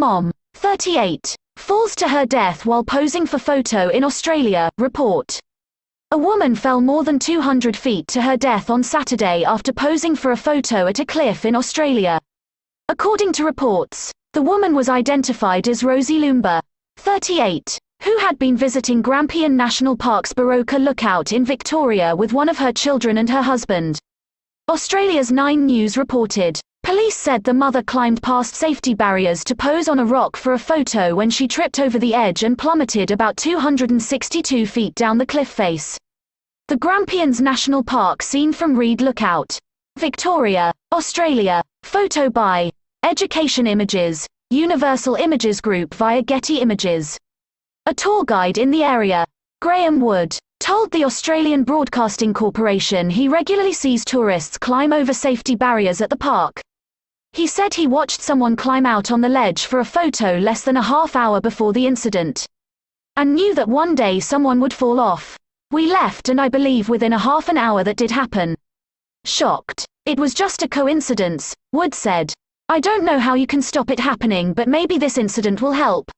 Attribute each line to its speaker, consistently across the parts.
Speaker 1: mom, 38, falls to her death while posing for photo in Australia, report. A woman fell more than 200 feet to her death on Saturday after posing for a photo at a cliff in Australia. According to reports, the woman was identified as Rosie Lumba, 38, who had been visiting Grampian National Park's Baroka Lookout in Victoria with one of her children and her husband. Australia's Nine News reported. Police said the mother climbed past safety barriers to pose on a rock for a photo when she tripped over the edge and plummeted about 262 feet down the cliff face. The Grampians National Park seen from Reed Lookout. Victoria, Australia. Photo by Education Images, Universal Images Group via Getty Images. A tour guide in the area, Graham Wood, told the Australian Broadcasting Corporation he regularly sees tourists climb over safety barriers at the park. He said he watched someone climb out on the ledge for a photo less than a half hour before the incident and knew that one day someone would fall off. We left and I believe within a half an hour that did happen. Shocked. It was just a coincidence, Wood said. I don't know how you can stop it happening but maybe this incident will help.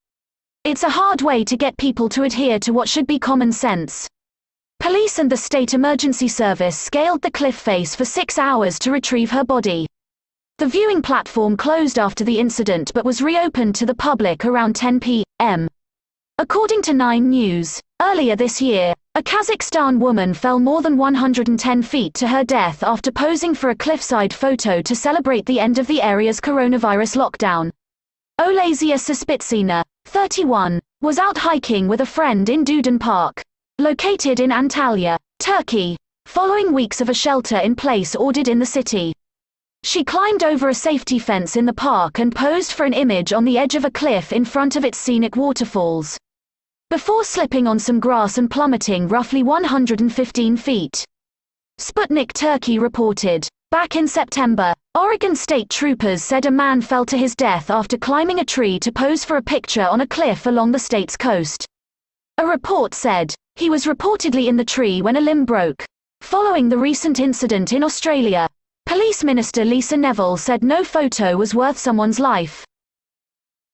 Speaker 1: It's a hard way to get people to adhere to what should be common sense. Police and the State Emergency Service scaled the cliff face for six hours to retrieve her body. The viewing platform closed after the incident but was reopened to the public around 10 p.m. According to Nine News, earlier this year, a Kazakhstan woman fell more than 110 feet to her death after posing for a cliffside photo to celebrate the end of the area's coronavirus lockdown. Olazia Suspitsina, 31, was out hiking with a friend in Duden Park, located in Antalya, Turkey, following weeks of a shelter in place ordered in the city. She climbed over a safety fence in the park and posed for an image on the edge of a cliff in front of its scenic waterfalls. Before slipping on some grass and plummeting roughly 115 feet. Sputnik Turkey reported. Back in September, Oregon state troopers said a man fell to his death after climbing a tree to pose for a picture on a cliff along the state's coast. A report said he was reportedly in the tree when a limb broke. Following the recent incident in Australia, Police Minister Lisa Neville said no photo was worth someone's life.